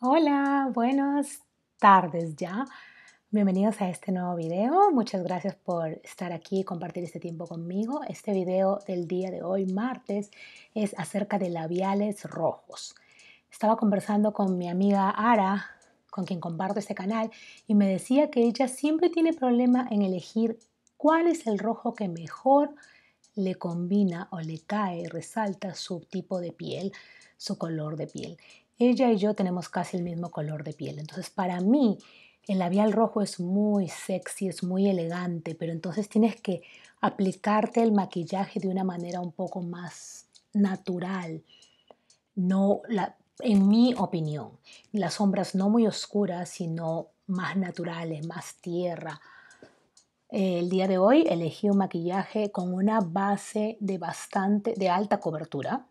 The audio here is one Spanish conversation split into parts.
Hola, buenas tardes ya. Bienvenidos a este nuevo video. Muchas gracias por estar aquí y compartir este tiempo conmigo. Este video del día de hoy, martes, es acerca de labiales rojos. Estaba conversando con mi amiga Ara, con quien comparto este canal, y me decía que ella siempre tiene problema en elegir cuál es el rojo que mejor le combina o le cae, resalta su tipo de piel su color de piel. Ella y yo tenemos casi el mismo color de piel. Entonces, para mí, el labial rojo es muy sexy, es muy elegante, pero entonces tienes que aplicarte el maquillaje de una manera un poco más natural. No, en mi opinión, las sombras no muy oscuras, sino más naturales, más tierra. El día de hoy elegí un maquillaje con una base de bastante de alta cobertura,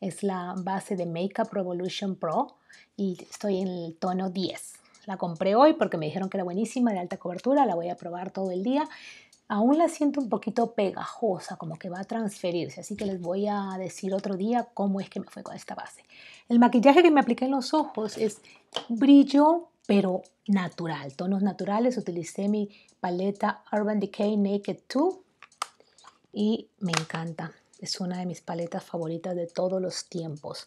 es la base de Makeup Revolution Pro y estoy en el tono 10. La compré hoy porque me dijeron que era buenísima, de alta cobertura, la voy a probar todo el día. Aún la siento un poquito pegajosa, como que va a transferirse, así que les voy a decir otro día cómo es que me fue con esta base. El maquillaje que me apliqué en los ojos es brillo, pero natural, tonos naturales. Utilicé mi paleta Urban Decay Naked 2 y me encanta. Es una de mis paletas favoritas de todos los tiempos.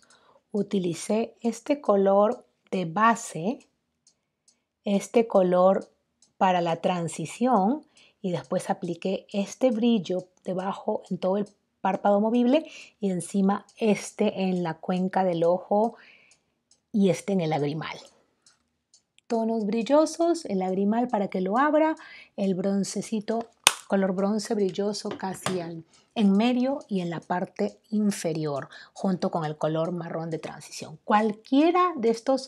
Utilicé este color de base, este color para la transición y después apliqué este brillo debajo en todo el párpado movible y encima este en la cuenca del ojo y este en el lagrimal. Tonos brillosos, el lagrimal para que lo abra, el broncecito color bronce brilloso casi en medio y en la parte inferior, junto con el color marrón de transición. Cualquiera de estos,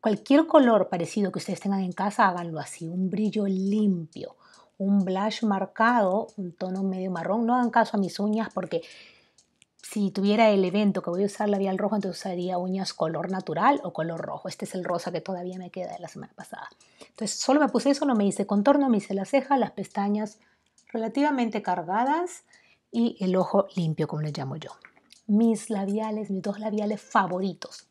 cualquier color parecido que ustedes tengan en casa, háganlo así, un brillo limpio, un blush marcado, un tono medio marrón. No hagan caso a mis uñas porque si tuviera el evento que voy a usar labial rojo, entonces usaría uñas color natural o color rojo. Este es el rosa que todavía me queda de la semana pasada. Entonces solo me puse eso, no me hice contorno, me hice la ceja, las pestañas, relativamente cargadas y el ojo limpio, como le llamo yo. Mis labiales, mis dos labiales favoritos.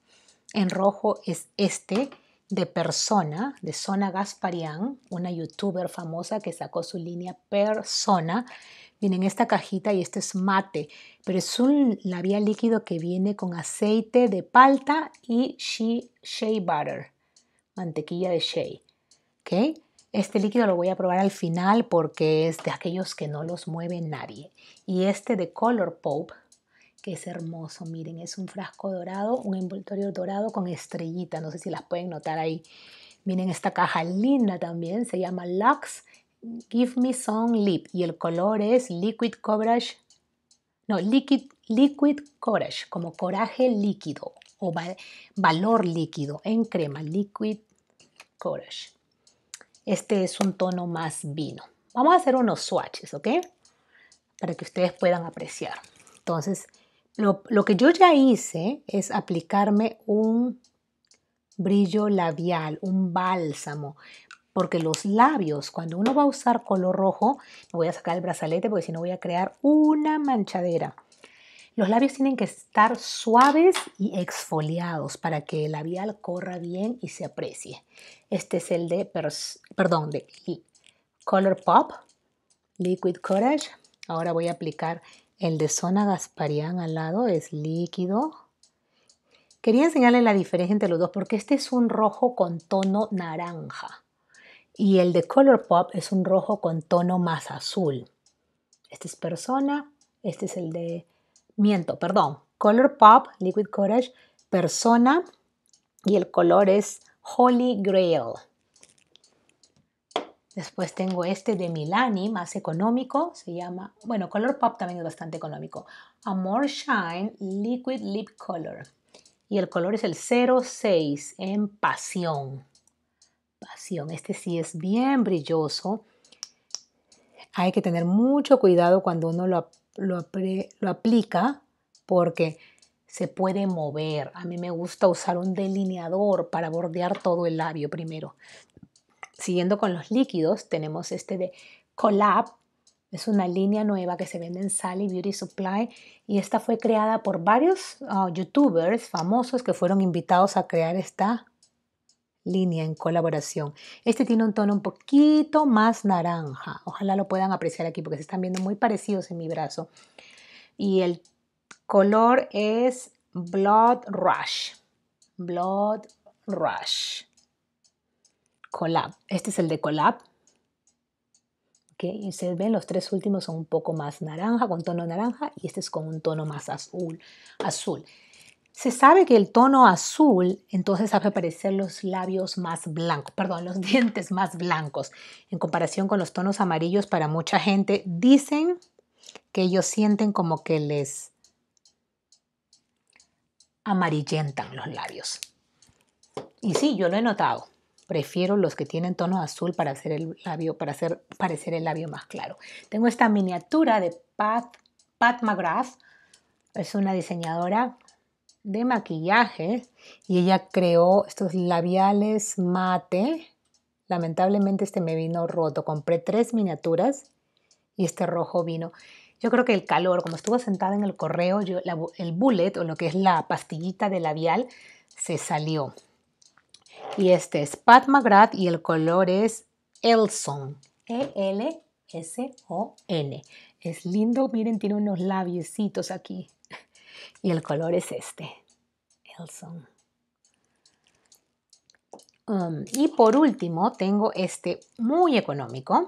En rojo es este de persona, de Zona Gasparian, una youtuber famosa que sacó su línea persona. Viene en esta cajita y este es mate, pero es un labial líquido que viene con aceite de palta y shea, butter, mantequilla de shea. ¿Okay? Este líquido lo voy a probar al final porque es de aquellos que no los mueve nadie. Y este de Color Pop, que es hermoso, miren, es un frasco dorado, un envoltorio dorado con estrellita, no sé si las pueden notar ahí. Miren esta caja linda también, se llama Lux Give Me Some Lip y el color es Liquid Coverage, no, Liquid, liquid Coverage, como coraje líquido o valor líquido en crema, Liquid Coverage. Este es un tono más vino. Vamos a hacer unos swatches, ¿ok? Para que ustedes puedan apreciar. Entonces, lo, que yo ya hice es aplicarme un brillo labial, un bálsamo, porque los labios, cuando uno va a usar color rojo, me voy a sacar el brazalete porque si no voy a crear una manchadera. Los labios tienen que estar suaves y exfoliados para que el labial corra bien y se aprecie. Este es el de, perdón, de Color Pop Liquid Courage. Ahora voy a aplicar el de Zona Gasparian al lado, es líquido. Quería enseñarles la diferencia entre los dos porque este es un rojo con tono naranja y el de Color Pop es un rojo con tono más azul. Este es Persona, este es el de miento, perdón, Color Pop, Liquid Courage, Persona y el color es Holy Grail. Después tengo este de Milani, más económico, se llama, bueno, Color Pop también es bastante económico. Amor Shine Liquid Lip Color. Y el color es el 06 en Pasión. Pasión, este sí es bien brilloso. Hay que tener mucho cuidado cuando uno lo lo, aplica porque se puede mover. A mí me gusta usar un delineador para bordear todo el labio primero. Siguiendo con los líquidos, tenemos este de Collab. Es una línea nueva que se vende en Sally Beauty Supply y esta fue creada por varios ah, youtubers famosos que fueron invitados a crear esta línea en colaboración. Este tiene un tono un poquito más naranja. Ojalá lo puedan apreciar aquí porque se están viendo muy parecidos en mi brazo. Y el color es Blood Rush. Blood Rush. Collab. Este es el de Collab. Okay. Y ustedes ven, los tres últimos son un poco más naranja, con tono naranja, y este es con un tono más azul. azul. Se sabe que el tono azul entonces hace aparecer los labios más blancos, perdón, los dientes más blancos en comparación con los tonos amarillos para mucha gente. Dicen que ellos sienten como que les amarillentan los labios. Y sí, yo lo he notado. Prefiero los que tienen tono azul para hacer el labio, para hacer parecer el labio más claro. Tengo esta miniatura de Pat, Pat McGrath. Es una diseñadora de maquillaje y ella creó estos labiales mate. Lamentablemente este me vino roto. Compré tres miniaturas y este rojo vino. Yo creo que el calor, como estuvo sentada en el correo, yo, el bullet o lo que es la pastillita de labial se salió. Y este es Pat McGrath y el color es Elson. E-L-S-O-N. Es lindo, miren, tiene unos labiecitos aquí. Y el color es este, Elson. Um, y por último, tengo este muy económico.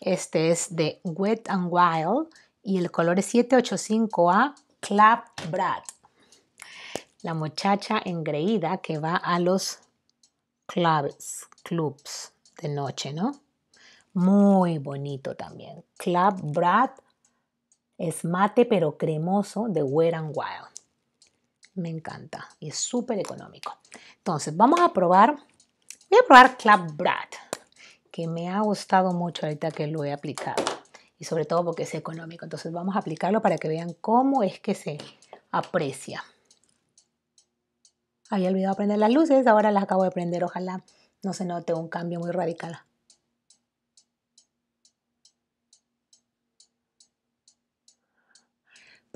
Este es de Wet and Wild y el color es 785A Clap Brad. La muchacha engreída que va a los clubs, clubs de noche, ¿no? Muy bonito también. Club Brad es mate pero cremoso de Wet and Wild. Me encanta y es súper económico. Entonces, vamos a probar. Voy a probar Club Brat. que me ha gustado mucho ahorita que lo he aplicado. Y sobre todo porque es económico. Entonces, vamos a aplicarlo para que vean cómo es que se aprecia. Había olvidado prender las luces, ahora las acabo de prender. Ojalá no se note un cambio muy radical.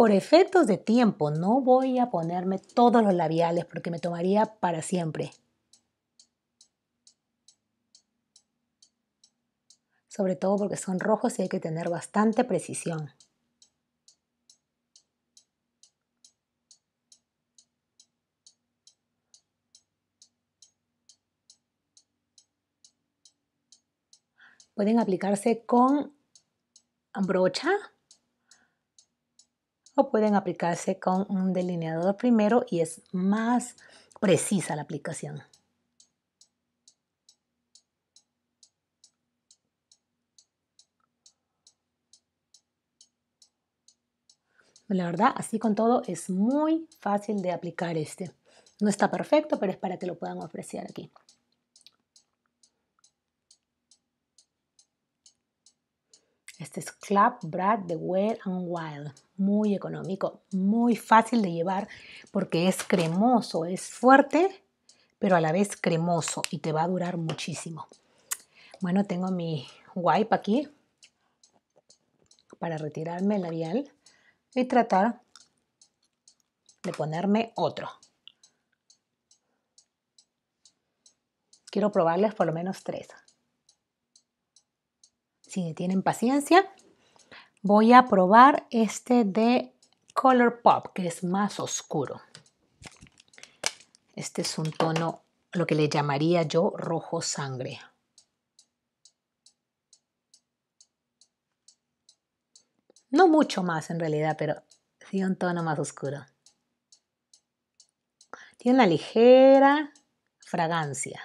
Por efectos de tiempo, no voy a ponerme todos los labiales porque me tomaría para siempre. Sobre todo porque son rojos y hay que tener bastante precisión. Pueden aplicarse con brocha pueden aplicarse con un delineador primero y es más precisa la aplicación. La verdad, así con todo, es muy fácil de aplicar este. No está perfecto, pero es para que lo puedan apreciar aquí. Este es Clap Brad de Wet and Wild muy económico, muy fácil de llevar porque es cremoso, es fuerte, pero a la vez cremoso y te va a durar muchísimo. Bueno, tengo mi wipe aquí para retirarme el labial y tratar de ponerme otro. Quiero probarles por lo menos tres. Si tienen paciencia, Voy a probar este de Color Pop, que es más oscuro. Este es un tono, lo que le llamaría yo rojo sangre. No mucho más en realidad, pero sí un tono más oscuro. Tiene una ligera fragancia.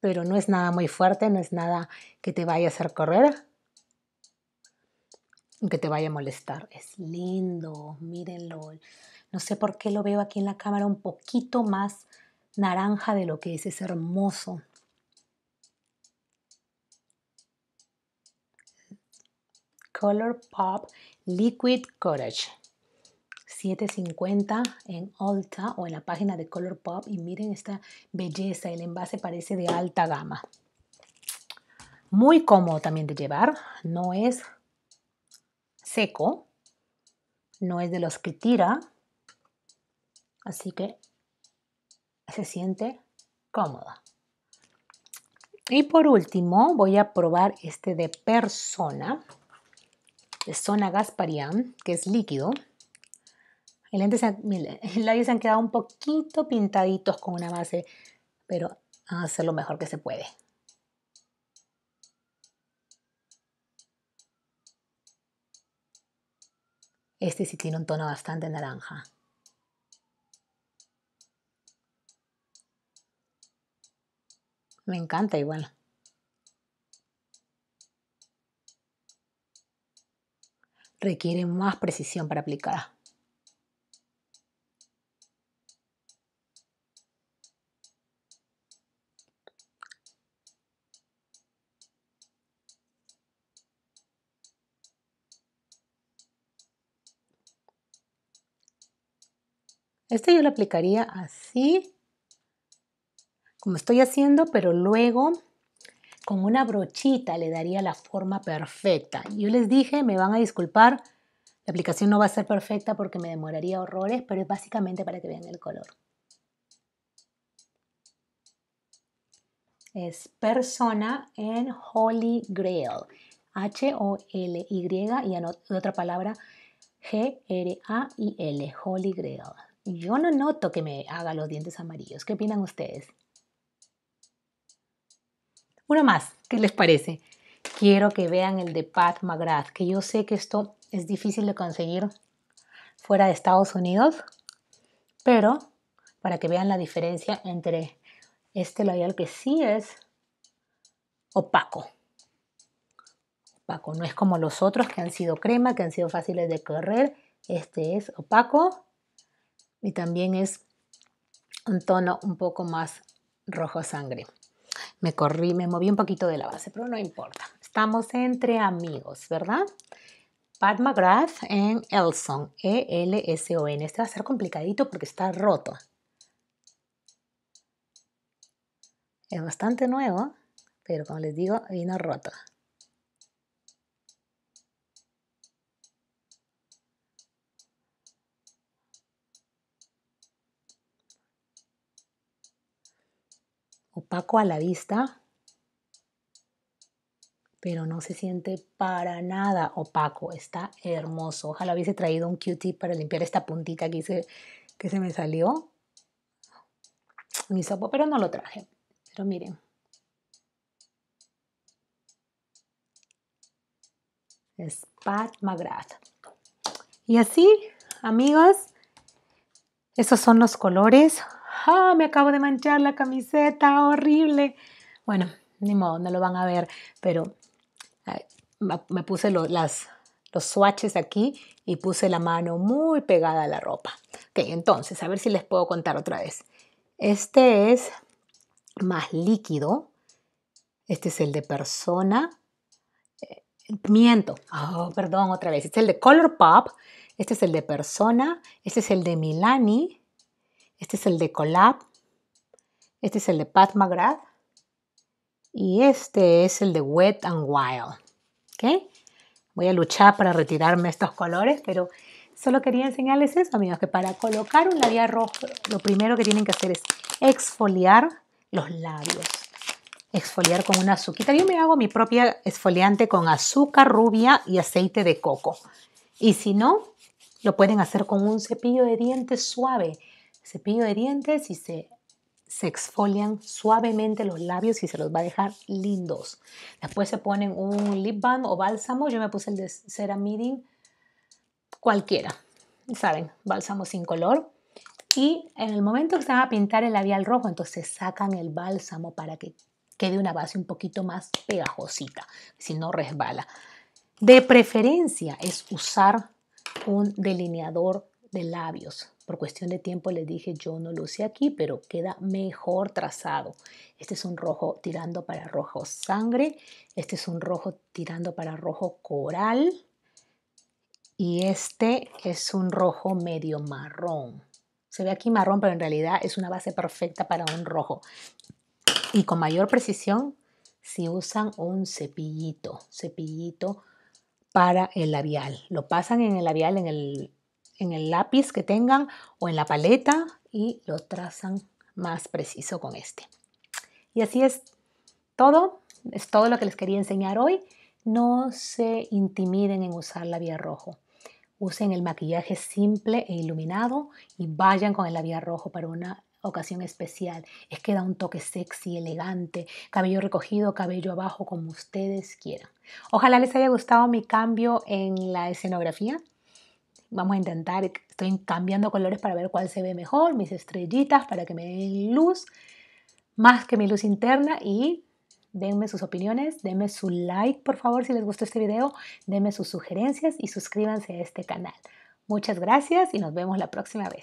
pero no es nada muy fuerte, no es nada que te vaya a hacer correr, que te vaya a molestar. Es lindo, mírenlo. No sé por qué lo veo aquí en la cámara un poquito más naranja de lo que es, es hermoso. Color Pop Liquid Courage. 7.50 en Ulta o en la página de Colourpop y miren esta belleza, el envase parece de alta gama. Muy cómodo también de llevar, no es seco, no es de los que tira, así que se siente cómoda. Y por último voy a probar este de Persona, de Zona Gasparian, que es líquido. El, lente se, han quedado un poquito pintaditos con una base, pero a hacer lo mejor que se puede. Este sí tiene un tono bastante naranja. Me encanta igual. Requiere más precisión para aplicar. Este yo lo aplicaría así, como estoy haciendo, pero luego con una brochita le daría la forma perfecta. Yo les dije, me van a disculpar, la aplicación no va a ser perfecta porque me demoraría horrores, pero es básicamente para que vean el color. Es persona en Holy Grail. H-O-L-Y y otra palabra G-R-A-I-L, Holy Grail. Yo no noto que me haga los dientes amarillos. ¿Qué opinan ustedes? Uno más, ¿qué les parece? Quiero que vean el de Pat McGrath, que yo sé que esto es difícil de conseguir fuera de Estados Unidos, pero para que vean la diferencia entre este labial que sí es opaco. Opaco, no es como los otros que han sido crema, que han sido fáciles de correr. Este es opaco y también es un tono un poco más rojo sangre. Me corrí, me moví un poquito de la base, pero no importa. Estamos entre amigos, ¿verdad? Pat McGrath en Elson, E-L-S-O-N. Este va a ser complicadito porque está roto. Es bastante nuevo, pero como les digo, vino roto. opaco a la vista, pero no se siente para nada opaco, está hermoso. Ojalá hubiese traído un Q-tip para limpiar esta puntita que, se, que se me salió. Mi sopo, pero no lo traje. Pero miren. Es Pat McGrath. Y así, amigas, esos son los colores. ¡ah! me acabo de manchar la camiseta, horrible. Bueno, ni modo, no lo van a ver, pero me puse las, los swatches aquí y puse la mano muy pegada a la ropa. Ok, entonces, a ver si les puedo contar otra vez. Este es más líquido. Este es el de persona. Eh, miento. Oh, perdón, otra vez. Este es el de Color Pop. Este es el de persona. Este es el de Milani. Este es el de Colab, Este es el de Pat McGrath. Y este es el de Wet and Wild. Voy a luchar para retirarme estos colores, pero solo quería enseñarles eso, amigos, que para colocar un labial rojo, lo primero que tienen que hacer es exfoliar los labios. Exfoliar con una azuquita. Yo me hago mi propia exfoliante con azúcar rubia y aceite de coco. Y si no, lo pueden hacer con un cepillo de dientes suave cepillo de dientes y se, exfolian suavemente los labios y se los va a dejar lindos. Después se ponen un lip balm o bálsamo. Yo me puse el de Ceramidin cualquiera, saben, bálsamo sin color. Y en el momento que se van a pintar el labial rojo, entonces sacan el bálsamo para que quede una base un poquito más pegajosita, si no resbala. De preferencia es usar un delineador de labios por cuestión de tiempo les dije, yo no lo usé aquí, pero queda mejor trazado. Este es un rojo tirando para rojo sangre, este es un rojo tirando para rojo coral y este es un rojo medio marrón. Se ve aquí marrón, pero en realidad es una base perfecta para un rojo. Y con mayor precisión si usan un cepillito, cepillito para el labial. Lo pasan en el labial, en el en el lápiz que tengan o en la paleta y lo trazan más preciso con este. Y así es todo, es todo lo que les quería enseñar hoy. No se intimiden en usar labial rojo. Usen el maquillaje simple e iluminado y vayan con el labial rojo para una ocasión especial. Es que da un toque sexy, elegante, cabello recogido, cabello abajo, como ustedes quieran. Ojalá les haya gustado mi cambio en la escenografía vamos a intentar, estoy cambiando colores para ver cuál se ve mejor, mis estrellitas para que me den luz, más que mi luz interna y denme sus opiniones, denme su like por favor si les gustó este video, denme sus sugerencias y suscríbanse a este canal. Muchas gracias y nos vemos la próxima vez.